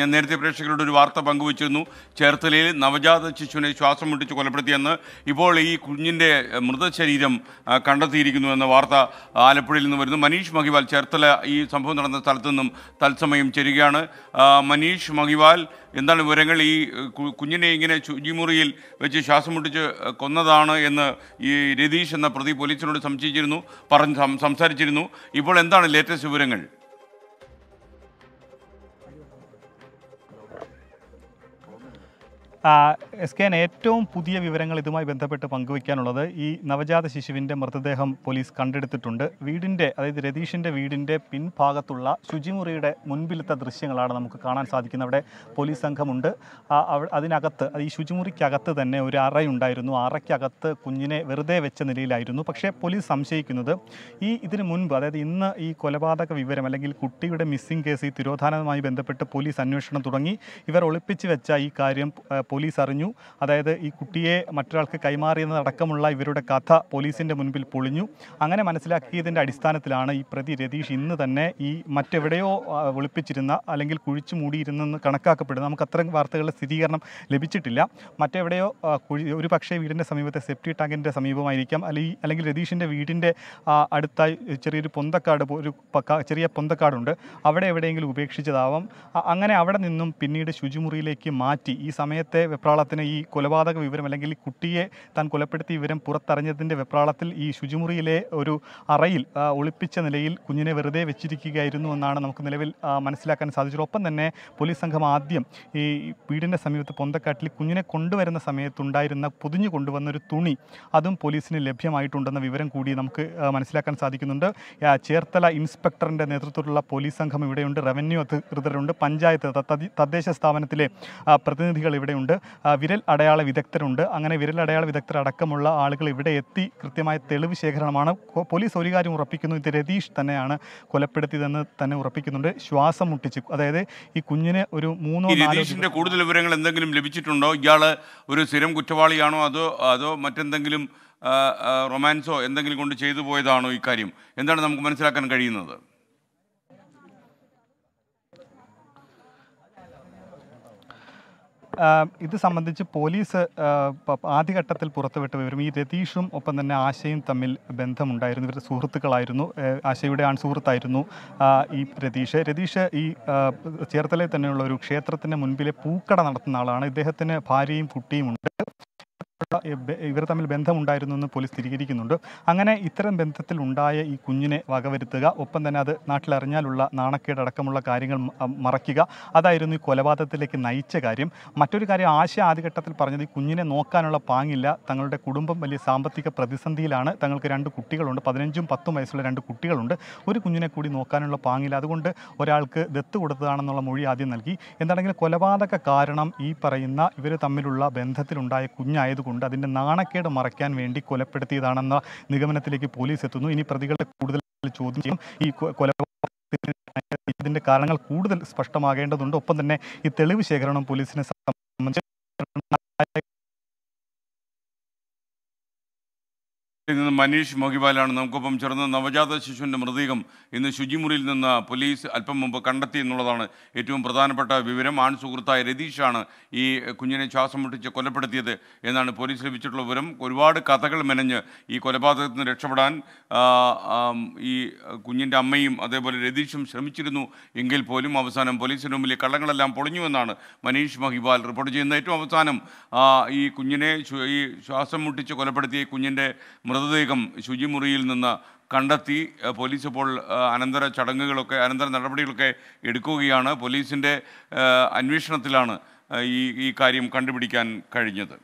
ഞാൻ നേരത്തെ പ്രേക്ഷകരോട് ഒരു വാർത്ത പങ്കുവച്ചിരുന്നു ചേർത്തലയിൽ നവജാത ശിശുവിനെ ശ്വാസം മുട്ടിച്ച് കൊലപ്പെടുത്തിയെന്ന് ഇപ്പോൾ ഈ കുഞ്ഞിൻ്റെ മൃതശരീരം കണ്ടെത്തിയിരിക്കുന്നു എന്ന വാർത്ത ആലപ്പുഴയിൽ നിന്ന് വരുന്നു മനീഷ് മഹിവാൽ ചേർത്തല ഈ സംഭവം നടന്ന സ്ഥലത്തു നിന്നും തത്സമയം ചെരുകയാണ് മനീഷ് മഹിവാൽ എന്താണ് വിവരങ്ങൾ ഈ കുഞ്ഞിനെ ഇങ്ങനെ ശുചിമുറിയിൽ വെച്ച് ശ്വാസം മുട്ടിച്ച് കൊന്നതാണ് എന്ന് ഈ രതീഷ് എന്ന പ്രതി പോലീസിനോട് സംശയിച്ചിരുന്നു പറഞ്ഞ് സംസാരിച്ചിരുന്നു ഇപ്പോൾ എന്താണ് ലേറ്റസ്റ്റ് വിവരങ്ങൾ എസ് കെ ഏറ്റവും പുതിയ വിവരങ്ങൾ ഇതുമായി ബന്ധപ്പെട്ട് പങ്കുവയ്ക്കാനുള്ളത് ഈ നവജാത ശിശുവിൻ്റെ മൃതദേഹം പോലീസ് കണ്ടെടുത്തിട്ടുണ്ട് വീടിൻ്റെ അതായത് രതീഷിൻ്റെ വീടിൻ്റെ പിൻഭാഗത്തുള്ള ശുചിമുറിയുടെ മുൻപിലത്തെ ദൃശ്യങ്ങളാണ് നമുക്ക് കാണാൻ സാധിക്കുന്നത് അവിടെ പോലീസ് സംഘമുണ്ട് അതിനകത്ത് ഈ ശുചിമുറിക്കകത്ത് തന്നെ ഒരു അറയുണ്ടായിരുന്നു അറയ്ക്കകത്ത് കുഞ്ഞിനെ വെറുതെ വെച്ച നിലയിലായിരുന്നു പക്ഷേ പോലീസ് സംശയിക്കുന്നത് ഈ ഇതിന് മുൻപ് അതായത് ഇന്ന് ഈ കൊലപാതക വിവരം അല്ലെങ്കിൽ കുട്ടിയുടെ മിസ്സിംഗ് കേസ് ഈ തിരോധാനവുമായി ബന്ധപ്പെട്ട് പോലീസ് അന്വേഷണം തുടങ്ങി ഇവർ ഒളിപ്പിച്ച് വെച്ച ഈ കാര്യം പോലീസ് അറിഞ്ഞു അതായത് ഈ കുട്ടിയെ മറ്റൊരാൾക്ക് കൈമാറിയെന്നതടക്കമുള്ള ഇവരുടെ കഥ പോലീസിൻ്റെ മുൻപിൽ പൊളിഞ്ഞു അങ്ങനെ മനസ്സിലാക്കിയതിൻ്റെ അടിസ്ഥാനത്തിലാണ് ഈ പ്രതി രതീഷ് ഇന്ന് തന്നെ ഈ മറ്റെവിടെയോ ഒളിപ്പിച്ചിരുന്ന അല്ലെങ്കിൽ കുഴിച്ചു മൂടിയിരുന്നെന്ന് കണക്കാക്കപ്പെടുന്നത് നമുക്ക് അത്തരം വാർത്തകളുടെ സ്ഥിരീകരണം ലഭിച്ചിട്ടില്ല മറ്റെവിടെയോ കുഴി ഒരു പക്ഷേ വീടിൻ്റെ സമീപത്തെ സെപ്റ്റി ടാങ്കിൻ്റെ സമീപമായിരിക്കാം അല്ലെങ്കിൽ അല്ലെങ്കിൽ രതീഷിൻ്റെ വീടിൻ്റെ അടുത്തായി ചെറിയൊരു പൊന്തക്കാട് ഒരു ചെറിയ പൊന്തക്കാടുണ്ട് അവിടെ എവിടെയെങ്കിലും ഉപേക്ഷിച്ചതാവാം അങ്ങനെ അവിടെ നിന്നും പിന്നീട് ശുചിമുറിയിലേക്ക് മാറ്റി ഈ സമയത്തെ വെപ്രാളത്തിന് ഈ കൊലപാതക വിവരം അല്ലെങ്കിൽ കുട്ടിയെ താൻ കൊലപ്പെടുത്തിയ വിവരം പുറത്തറിഞ്ഞതിൻ്റെ വെപ്രാളത്തിൽ ഈ ശുചിമുറിയിലെ ഒരു അറയിൽ ഒളിപ്പിച്ച നിലയിൽ കുഞ്ഞിനെ വെറുതെ വെച്ചിരിക്കുകയായിരുന്നു എന്നാണ് നമുക്ക് നിലവിൽ മനസ്സിലാക്കാൻ സാധിച്ചത് ഒപ്പം തന്നെ പോലീസ് സംഘം ആദ്യം ഈ വീടിൻ്റെ സമീപത്ത് പൊന്തക്കാട്ടിൽ കുഞ്ഞിനെ കൊണ്ടുവരുന്ന സമയത്തുണ്ടായിരുന്ന പൊതിഞ്ഞു കൊണ്ടുവന്ന ഒരു തുണി അതും പോലീസിന് ലഭ്യമായിട്ടുണ്ടെന്ന വിവരം കൂടി നമുക്ക് മനസ്സിലാക്കാൻ സാധിക്കുന്നുണ്ട് ചേർത്തല ഇൻസ്പെക്ടറിൻ്റെ നേതൃത്വത്തിലുള്ള പോലീസ് സംഘം ഇവിടെയുണ്ട് റവന്യൂ അധികൃതരുണ്ട് പഞ്ചായത്ത് തദ്ദേശ സ്ഥാപനത്തിലെ പ്രതിനിധികൾ ഇവിടെയുണ്ട് ഉണ്ട് വിരൽ അടയാള വിദഗ്ധരുണ്ട് അങ്ങനെ വിരൽ അടയാള വിദഗ്ധർ അടക്കമുള്ള ആളുകൾ ഇവിടെ എത്തി കൃത്യമായ തെളിവ് ശേഖരണമാണ് പോലീസ് ഒരു കാര്യം ഉറപ്പിക്കുന്നു ഇത് രതീഷ് തന്നെയാണ് കൊലപ്പെടുത്തിയതെന്ന് തന്നെ ഉറപ്പിക്കുന്നുണ്ട് ശ്വാസം മുട്ടിച്ചു അതായത് ഈ കുഞ്ഞിന് ഒരു മൂന്നോ രതീഷിന്റെ കൂടുതൽ വിവരങ്ങൾ എന്തെങ്കിലും ലഭിച്ചിട്ടുണ്ടോ ഇയാള് ഒരു സ്ഥിരം കുറ്റവാളിയാണോ അതോ അതോ മറ്റെന്തെങ്കിലും റൊമാൻസോ എന്തെങ്കിലും കൊണ്ട് ചെയ്തു പോയതാണോ ഇക്കാര്യം എന്താണ് നമുക്ക് മനസ്സിലാക്കാൻ കഴിയുന്നത് ഇത് സംബന്ധിച്ച് പോലീസ് ആദ്യഘട്ടത്തിൽ പുറത്തുവിട്ട വിവരം ഈ രതീഷും ഒപ്പം തന്നെ ആശയും തമ്മിൽ ബന്ധമുണ്ടായിരുന്നു ഇവരുടെ സുഹൃത്തുക്കളായിരുന്നു ആശയുടെ ആൺസുഹൃത്തായിരുന്നു ഈ രതീഷ് രതീഷ് ഈ ചേർത്തലയിൽ തന്നെയുള്ള ഒരു ക്ഷേത്രത്തിൻ്റെ മുൻപിലെ പൂക്കട നടത്തുന്ന ആളാണ് ഇദ്ദേഹത്തിന് ഭാര്യയും കുട്ടിയും ഉണ്ട് ഇവർ തമ്മിൽ ബന്ധമുണ്ടായിരുന്നു എന്ന് പോലീസ് സ്ഥിരീകരിക്കുന്നുണ്ട് അങ്ങനെ ഇത്തരം ഉണ്ടായ ഈ കുഞ്ഞിനെ വകവരുത്തുക ഒപ്പം തന്നെ അത് നാട്ടിലറിഞ്ഞാലുള്ള നാണക്കേടക്കമുള്ള കാര്യങ്ങൾ മറയ്ക്കുക അതായിരുന്നു ഈ കൊലപാതകത്തിലേക്ക് നയിച്ച കാര്യം മറ്റൊരു കാര്യം ആശയ ആദ്യഘട്ടത്തിൽ പറഞ്ഞത് ഈ കുഞ്ഞിനെ നോക്കാനുള്ള പാങ്ങില്ല തങ്ങളുടെ കുടുംബം വലിയ സാമ്പത്തിക പ്രതിസന്ധിയിലാണ് തങ്ങൾക്ക് രണ്ട് കുട്ടികളുണ്ട് പതിനഞ്ചും പത്തും വയസ്സുള്ള രണ്ട് കുട്ടികളുണ്ട് ഒരു കുഞ്ഞിനെ കൂടി നോക്കാനുള്ള പാങ്ങില്ല അതുകൊണ്ട് ഒരാൾക്ക് ദത്ത് കൊടുത്തതാണെന്നുള്ള മൊഴി ആദ്യം നൽകി എന്താണെങ്കിലും കൊലപാതക കാരണം ഈ പറയുന്ന ഇവർ തമ്മിലുള്ള ബന്ധത്തിലുണ്ടായ കുഞ്ഞായതുകൊണ്ട് ബന്ധപ്പെട്ട് അതിൻ്റെ നാണക്കേട് മറയ്ക്കാൻ വേണ്ടി കൊലപ്പെടുത്തിയതാണെന്ന നിഗമനത്തിലേക്ക് പോലീസ് എത്തുന്നു ഇനി പ്രതികളെ കൂടുതൽ ചോദ്യം ചെയ്യും ഈ കൊല ഇതിൻ്റെ കാരണങ്ങൾ കൂടുതൽ സ്പഷ്ടമാകേണ്ടതുണ്ട് ഒപ്പം തന്നെ ഈ തെളിവ് ശേഖരണം പോലീസിനെ സംബന്ധിച്ച് ഡിസ്ട്രിക്റ്റിൽ നിന്ന് മനീഷ് മോഹിബാലാണ് നമുക്കൊപ്പം ചേർന്ന നവജാത ശിശുവിൻ്റെ മൃതദേഹം ഇന്ന് ശുചിമുറിയിൽ നിന്ന് പോലീസ് അല്പം മുമ്പ് കണ്ടെത്തി എന്നുള്ളതാണ് ഏറ്റവും പ്രധാനപ്പെട്ട വിവരം ആൺ സുഹൃത്തായ രതീഷാണ് ഈ കുഞ്ഞിനെ ശ്വാസം മുട്ടിച്ച് കൊലപ്പെടുത്തിയത് എന്നാണ് പോലീസ് ലഭിച്ചിട്ടുള്ള വിവരം ഒരുപാട് കഥകൾ മെനഞ്ഞ് ഈ കൊലപാതകത്തിൽ നിന്ന് രക്ഷപ്പെടാൻ ഈ കുഞ്ഞിൻ്റെ അമ്മയും അതേപോലെ രതീഷും ശ്രമിച്ചിരുന്നു എങ്കിൽ പോലും അവസാനം പോലീസിന് മുമ്പിൽ കള്ളങ്ങളെല്ലാം പൊളിഞ്ഞുവെന്നാണ് മനീഷ് മഹിബാൽ റിപ്പോർട്ട് ചെയ്യുന്ന ഏറ്റവും അവസാനം ഈ കുഞ്ഞിനെ ഈ ശ്വാസം മുട്ടിച്ച് കൊലപ്പെടുത്തിയ കുഞ്ഞിൻ്റെ മൃത മൃതദേഹം ശുചിമുറിയിൽ നിന്ന് കണ്ടെത്തി പോലീസ് ഇപ്പോൾ അനന്തര ചടങ്ങുകളൊക്കെ അനന്തര നടപടികളൊക്കെ എടുക്കുകയാണ് പോലീസിൻ്റെ അന്വേഷണത്തിലാണ് ഈ ഈ കാര്യം കണ്ടുപിടിക്കാൻ കഴിഞ്ഞത്